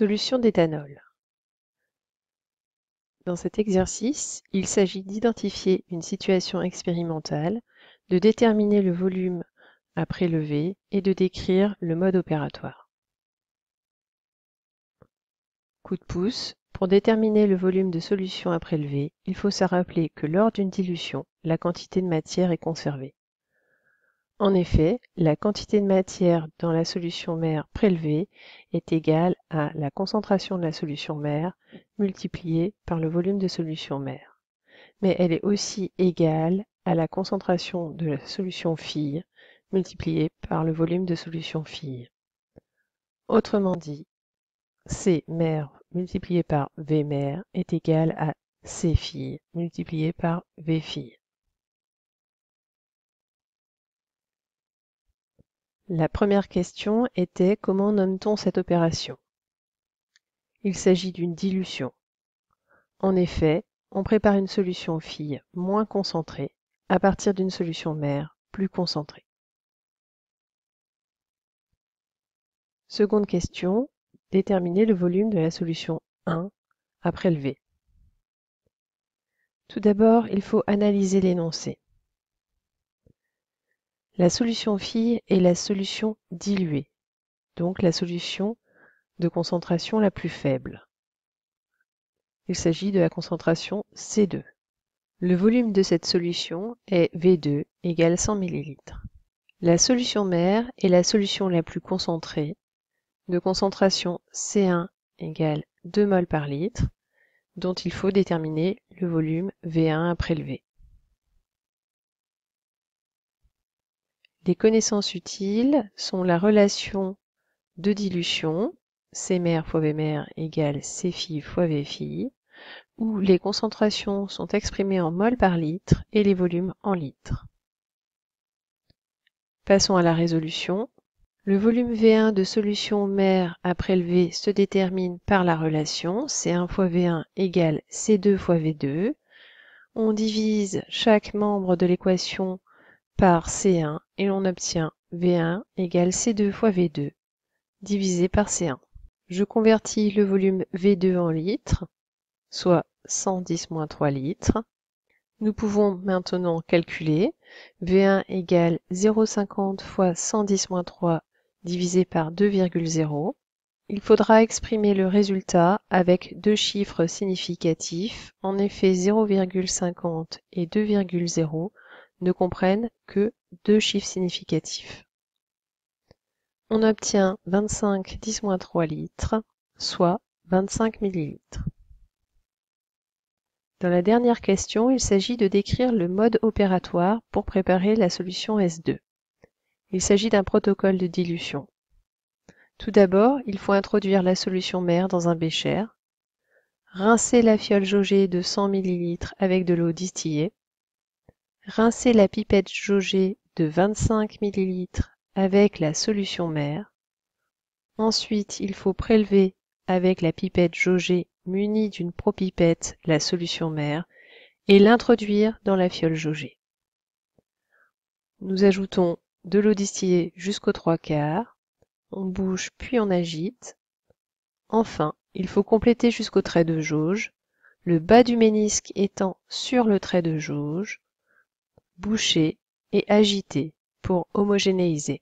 solution d'éthanol. Dans cet exercice, il s'agit d'identifier une situation expérimentale, de déterminer le volume à prélever et de décrire le mode opératoire. Coup de pouce, pour déterminer le volume de solution à prélever, il faut se rappeler que lors d'une dilution, la quantité de matière est conservée. En effet, la quantité de matière dans la solution mère prélevée est égale à la concentration de la solution mère multipliée par le volume de solution mère. Mais elle est aussi égale à la concentration de la solution fille multipliée par le volume de solution fille. Autrement dit, C mère multiplié par V mère est égal à C fille multipliée par V fille. La première question était comment nomme-t-on cette opération Il s'agit d'une dilution. En effet, on prépare une solution fille moins concentrée à partir d'une solution mère plus concentrée. Seconde question, déterminer le volume de la solution 1 à prélever. Tout d'abord, il faut analyser l'énoncé. La solution fille est la solution diluée, donc la solution de concentration la plus faible. Il s'agit de la concentration C2. Le volume de cette solution est V2 égale 100 ml. La solution mère est la solution la plus concentrée, de concentration C1 égale 2 mol par litre, dont il faut déterminer le volume V1 à prélever. Les connaissances utiles sont la relation de dilution Cmr fois Vmr égale Cφ fois Vφ, où les concentrations sont exprimées en mol par litre et les volumes en litres. Passons à la résolution. Le volume V1 de solution mère à prélever se détermine par la relation C1 fois V1 égale C2 fois V2. On divise chaque membre de l'équation par C1 et l'on obtient V1 égale C2 fois V2 divisé par C1. Je convertis le volume V2 en litres, soit 110-3 litres. Nous pouvons maintenant calculer V1 égale 0,50 fois 110-3 divisé par 2,0. Il faudra exprimer le résultat avec deux chiffres significatifs. En effet, 0,50 et 2,0 ne comprennent que deux chiffres significatifs. On obtient 25 10-3 litres, soit 25 millilitres. Dans la dernière question, il s'agit de décrire le mode opératoire pour préparer la solution S2. Il s'agit d'un protocole de dilution. Tout d'abord, il faut introduire la solution mère dans un bécher, rincer la fiole jaugée de 100 ml avec de l'eau distillée, rincez la pipette jaugée de 25 ml avec la solution mère. Ensuite, il faut prélever avec la pipette jaugée munie d'une propipette la solution mère et l'introduire dans la fiole jaugée. Nous ajoutons de l'eau distillée jusqu'aux trois quarts, on bouge puis on agite. Enfin, il faut compléter jusqu'au trait de jauge, le bas du ménisque étant sur le trait de jauge, boucher et agiter pour homogénéiser